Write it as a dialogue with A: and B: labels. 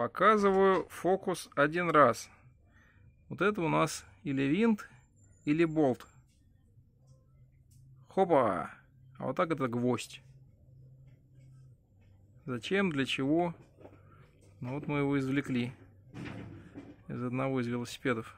A: Показываю фокус один раз. Вот это у нас или винт, или болт. Хопа! А вот так это гвоздь. Зачем, для чего? Ну вот мы его извлекли из одного из велосипедов.